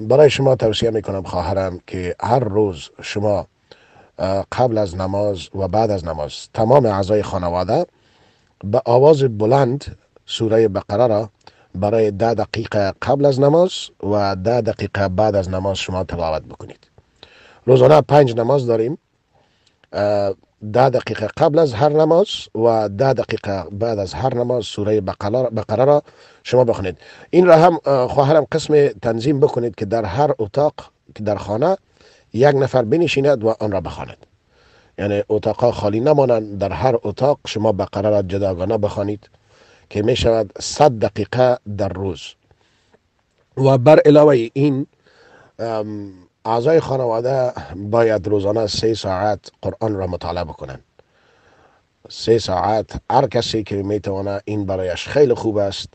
برای شما توصیه می کنم خواهرم که هر روز شما قبل از نماز و بعد از نماز تمام اعضای خانواده به آواز بلند سوره بقره را برای ده دقیقه قبل از نماز و ده دقیقه بعد از نماز شما تلاوت بکنید روزانه پنج نماز داریم ده دقیقه قبل از هر نماز و ده دقیقه بعد از هر نماز سوره بقره را شما بخونید این را هم خواهرم قسم تنظیم بکنید که در هر اتاق که در خانه یک نفر بنشیند و آن را بخواند یعنی اتاق خالی نمانند در هر اتاق شما بقره را جداگانه بخوانید که می شود صد دقیقه در روز و بر علاوه این اعضای خانواده باید روزانه سه ساعت قرآن را مطالعه کنند. سه ساعت هر کسی که میتوانه این برایش خیلی خوب است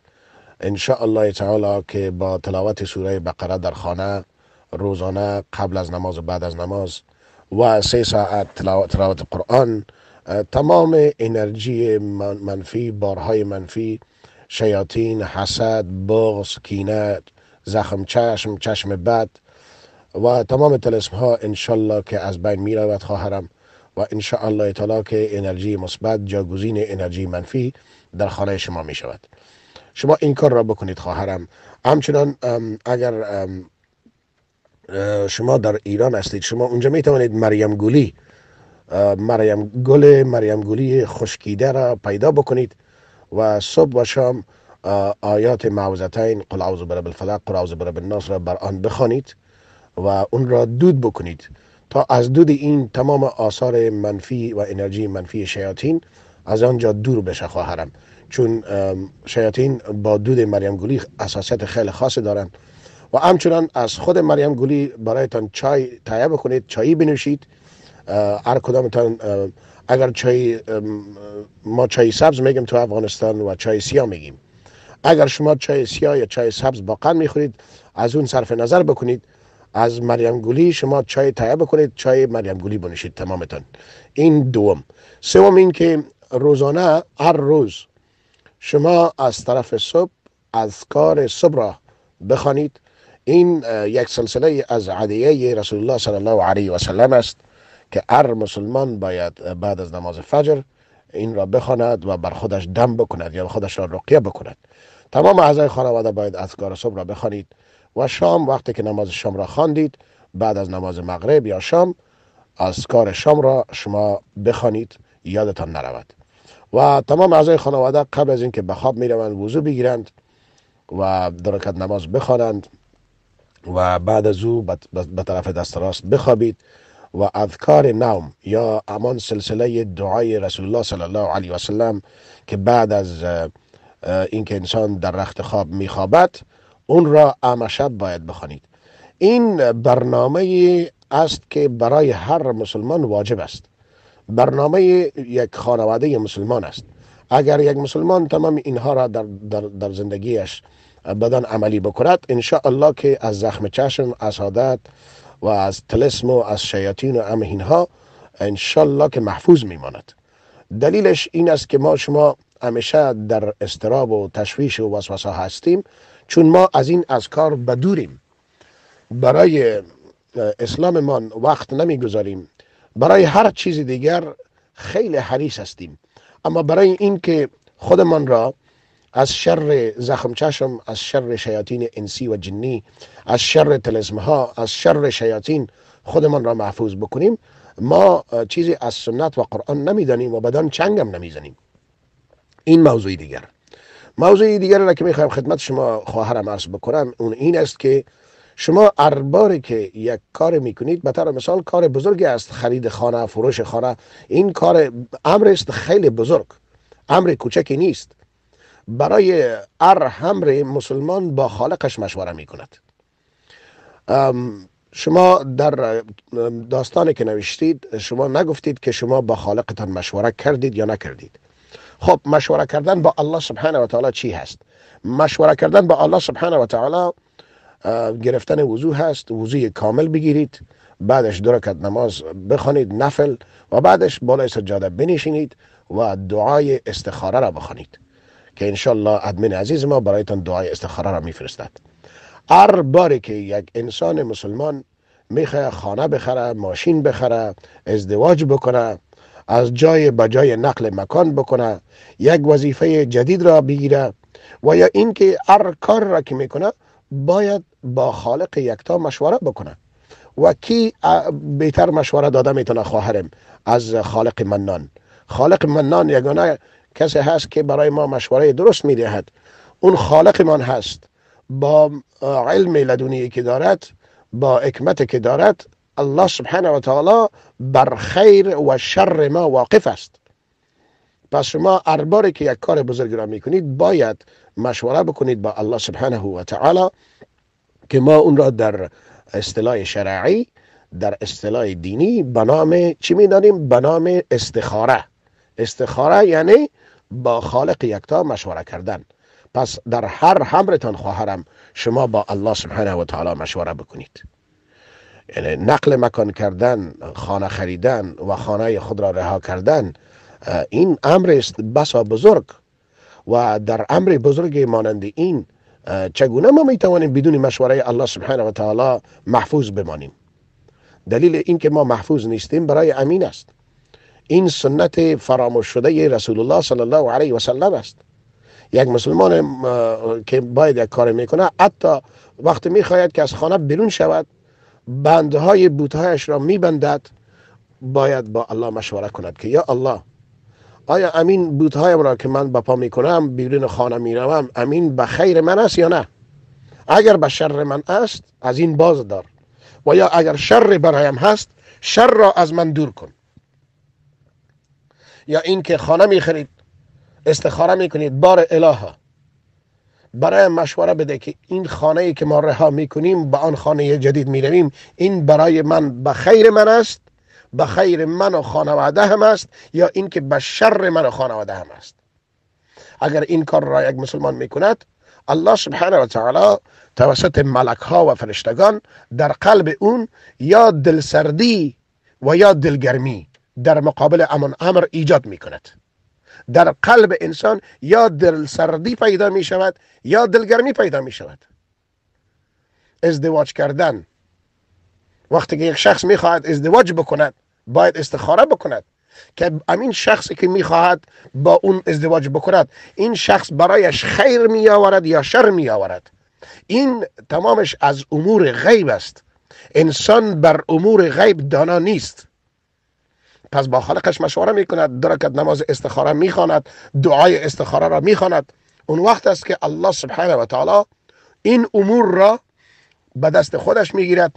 ان الله تعالی که با تلاوت سوره بقره در خانه روزانه قبل از نماز و بعد از نماز و سه ساعت تلاوت قرآن تمام انرژی منفی بارهای منفی شیاطین حسد بغض کینه زخم چشم چشم بد و تمام تلسم ها انشالله که از بین می رود خواهرم و انشاءالله الله که انرژی مثبت جاگزین انرژی منفی در خانه شما می شود شما این کار را بکنید خواهرم همچنان اگر شما در ایران هستید شما اونجا می توانید مریم گلی مریم گل مریم گلی خشکیده را پیدا بکنید و صبح و شام آیات معوزتین قل اعوذ برب الفلق قل اعوذ برب الناس را بر آن بخوانید و اون را دود بکنید تا از دود این تمام آثار منفی و انرژی منفی شیاطین از آنجا دور بشه خواهرم چون شیاطین با دود مریم گلی اساسیت خیلی خاصی دارند و همچنان از خود مریم گلی برایتان چای تهیه بکنید چایی بنوشید هر کدامتان اگر چای ما چای سبز میگیم تو افغانستان و چای سیاه میگیم اگر شما چای سیاه یا چای سبز با قند میخورید از اون صرف نظر بکنید از مریم گلی شما چای تهیه بکنید چای مریم گلی بنوشید تمامتان این دوم سوم این که روزانه هر روز شما از طرف صبح از کار صبح را بخوانید این یک سلسله از عدیه رسول الله صلی الله علیه و سلم است که هر مسلمان باید بعد از نماز فجر این را بخواند و بر خودش دم بکند یا خودش را رقیه بکند تمام اعضای خانواده باید اذکار صبح را بخوانید و شام وقتی که نماز شام را خواندید بعد از نماز مغرب یا شام از کار شام را شما بخوانید یادتان نرود و تمام اعضای خانواده قبل از اینکه به خواب میروند وضو بگیرند و درکت نماز بخوانند و بعد از او به طرف دست راست بخوابید و اذکار نوم یا امان سلسله دعای رسول الله صلی الله علیه و سلم که بعد از اینکه انسان در رخت خواب میخوابد اون را امشب باید بخوانید این برنامه است که برای هر مسلمان واجب است برنامه یک خانواده مسلمان است اگر یک مسلمان تمام اینها را در, در, در زندگیش بدن عملی بکرد ان الله که از زخم چشم از حادت و از تلسم و از شیاطین و ام اینها ان الله که محفوظ میماند دلیلش این است که ما شما همیشه در استراب و تشویش و وسوسه هستیم چون ما از این از کار بدوریم برای اسلاممان وقت نمیگذاریم برای هر چیز دیگر خیلی حریص هستیم اما برای این که خودمان را از شر زخم چشم از شر شیاطین انسی و جنی از شر تلسم ها از شر شیاطین خودمان را محفوظ بکنیم ما چیزی از سنت و قرآن نمیدانیم و بدان چنگم نمیزنیم این موضوعی دیگر موضوع دیگر را که میخوایم خدمت شما خواهرم عرض بکنم اون این است که شما ارباری که یک کار میکنید به طور مثال کار بزرگی است خرید خانه فروش خانه این کار امر است خیلی بزرگ امر کوچکی نیست برای ار همر مسلمان با خالقش مشوره می کند شما در داستانی که نوشتید شما نگفتید که شما با خالقتان مشوره کردید یا نکردید خب مشوره کردن با الله سبحانه و تعالی چی هست مشوره کردن با الله سبحانه و تعالی گرفتن وضو هست وضو کامل بگیرید بعدش درکت نماز بخونید نفل و بعدش بالای سجاده بنشینید و دعای استخاره را بخونید که انشالله ادمین عزیز ما برایتان دعای استخاره را میفرستد هر باری که یک انسان مسلمان میخواه خانه بخره ماشین بخره ازدواج بکنه از جای به جای نقل مکان بکنه یک وظیفه جدید را بگیره و یا اینکه هر کار را که میکنه باید با خالق یکتا مشوره بکنه و کی بهتر مشوره داده میتونه خواهرم از خالق منان خالق منان یگانه کسی هست که برای ما مشوره درست میدهد اون خالق من هست با علم لدونی که دارد با حکمت که دارد الله سبحانه و تعالی بر خیر و شر ما واقف است پس شما ارباری که یک کار بزرگ را میکنید باید مشوره بکنید با الله سبحانه و تعالی که ما اون را در اصطلاح شرعی در اصطلاح دینی به نام چی میدانیم به نام استخاره استخاره یعنی با خالق یکتا مشوره کردن پس در هر حمرتان خواهرم شما با الله سبحانه و تعالی مشوره بکنید یعنی نقل مکان کردن خانه خریدن و خانه خود را رها کردن این امر است بسا بزرگ و در امر بزرگ مانند این چگونه ما می توانیم بدون مشوره الله سبحانه و تعالی محفوظ بمانیم دلیل این که ما محفوظ نیستیم برای امین است این سنت فراموش شده رسول الله صلی الله علیه و سلم است یک مسلمان که باید یک کار میکنه حتی وقتی میخواهد که از خانه بیرون شود بندهای بوتهایش را میبندد باید با الله مشوره کند که یا الله آیا امین بودهایم را که من بپا میکنم بیرون خانه میروم امین به خیر من است یا نه اگر به شر من است از این باز دار و یا اگر شر برایم هست شر را از من دور کن یا اینکه خانه میخرید استخاره میکنید بار الها برای مشوره بده که این خانه که ما رها میکنیم به آن خانه جدید میرویم این برای من به خیر من است به خیر من و خانواده هم است یا اینکه به شر من و خانواده هم است اگر این کار را یک مسلمان میکند الله سبحانه و تعالی توسط ملک ها و فرشتگان در قلب اون یا دلسردی و یا دلگرمی در مقابل امن امر ایجاد میکند در قلب انسان یا دل سردی پیدا می شود یا دلگرمی پیدا می شود ازدواج کردن وقتی که یک شخص می خواهد ازدواج بکند باید استخاره بکند که امین شخصی که میخواهد با اون ازدواج بکند این شخص برایش خیر می آورد یا شر می آورد این تمامش از امور غیب است انسان بر امور غیب دانا نیست پس با خالقش مشوره کند، درکت نماز استخاره میخواند دعای استخاره را میخواند اون وقت است که الله سبحانه و تعالی این امور را به دست خودش میگیرد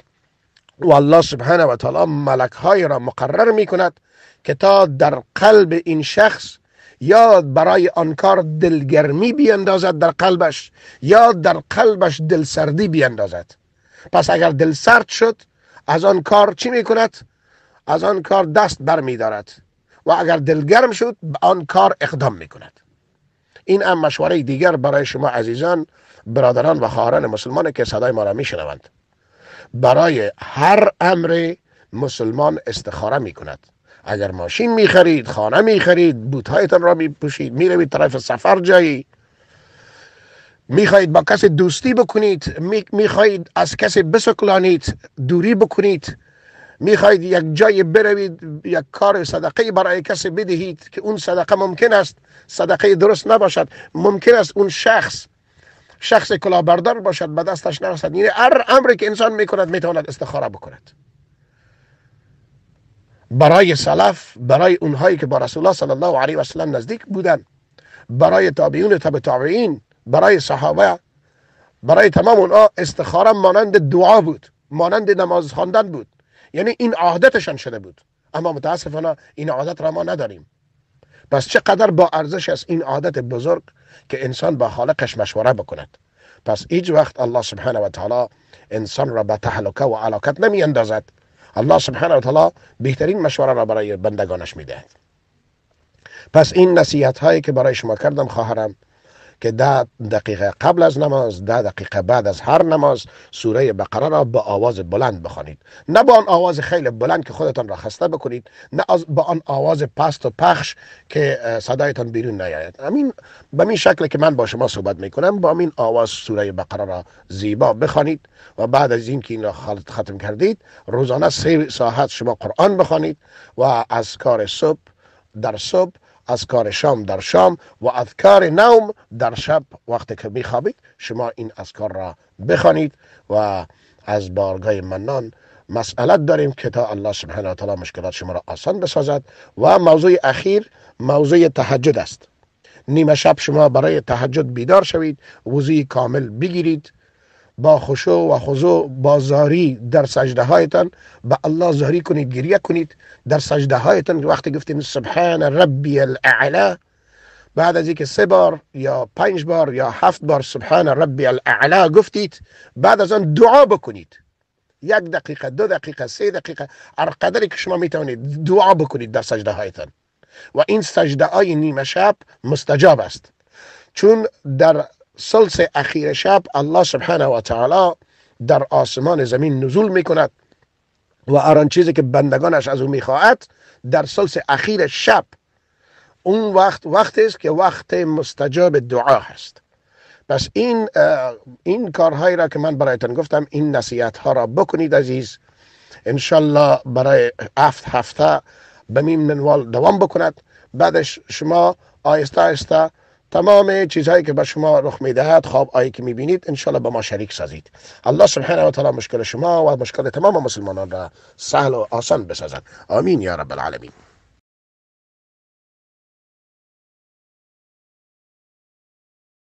و الله سبحانه و تعالی ملک های را مقرر می کند که تا در قلب این شخص یا برای آنکار دلگرمی بیاندازد در قلبش یا در قلبش دلسردی بیاندازد پس اگر دلسرد شد از آن کار چی می کند؟ از آن کار دست بر می دارد و اگر دلگرم شد به آن کار اقدام می کند این هم مشوره دیگر برای شما عزیزان برادران و خواهران مسلمان که صدای ما را می شنوند برای هر امر مسلمان استخاره می کند اگر ماشین می خرید خانه می خرید بوتهایتان را می پوشید می روید طرف سفر جایی میخواهید با کسی دوستی بکنید میخواهید از کسی بسکلانید دوری بکنید میخواید یک جای بروید یک کار صدقه برای کسی بدهید که اون صدقه ممکن است صدقه درست نباشد ممکن است اون شخص شخص کلاهبردار باشد به دستش نرسد یعنی هر امری که انسان میکند میتواند استخاره بکند برای سلف برای اونهایی که با رسول الله صلی الله علیه و سلم نزدیک بودند برای تابعین تبع تابعین برای صحابه برای تمام اونها استخاره مانند دعا بود مانند نماز خواندن بود یعنی این عادتشان شده بود اما متاسفانه این عادت را ما نداریم پس چقدر با ارزش است این عادت بزرگ که انسان با خالقش مشوره بکند پس هیچ وقت الله سبحانه و تعالی انسان را به تهلکه و علاقت نمی اندازد الله سبحانه و تعالی بهترین مشوره را برای بندگانش میدهد. پس این نصیحت هایی که برای شما کردم خواهرم که ده دقیقه قبل از نماز ده دقیقه بعد از هر نماز سوره بقره را به آواز بلند بخوانید نه با آن آواز خیلی بلند که خودتان را خسته بکنید نه با آن آواز پست و پخش که صدایتان بیرون نیاید همین به این شکل که من با شما صحبت میکنم با این آواز سوره بقره را زیبا بخوانید و بعد از اینکه این را ختم کردید روزانه سه ساعت شما قرآن بخوانید و از کار صبح در صبح اذکار شام در شام و اذکار نوم در شب وقتی که میخوابید شما این اذکار را بخوانید و از بارگاه منان مسئلت داریم که تا الله سبحانه و تعالی مشکلات شما را آسان بسازد و موضوع اخیر موضوع تحجد است نیمه شب شما برای تحجد بیدار شوید وضوع کامل بگیرید با خشوع و خزو بازاری در سجده هایتان به الله زاری کنید گریه کنید در سجده هایتان وقتی گفتیم سبحان ربی الاعلا بعد از اینکه سه بار یا پنج بار یا هفت بار سبحان ربی الاعلا گفتید بعد از آن دعا بکنید یک دقیقه دو دقیقه سه دقیقه هر قدری که شما میتوانید دعا بکنید در سجده هایتان و این سجده های نیمه شب مستجاب است چون در سلس اخیر شب الله سبحانه و تعالی در آسمان زمین نزول می کند و آن چیزی که بندگانش از او می خواهد در سلس اخیر شب اون وقت وقت است که وقت مستجاب دعا هست پس این این کارهایی را که من برایتان گفتم این نصیحت ها را بکنید عزیز انشالله برای هفت هفته به این منوال دوام بکند بعدش شما آیسته آیسته تمام چیزهایی که به شما رخ میدهد خواب آی که میبینید انشالله با ما شریک سازید الله سبحانه و تعالی مشکل شما و مشکل تمام مسلمانان را سهل و آسان بسازد آمین یا رب العالمین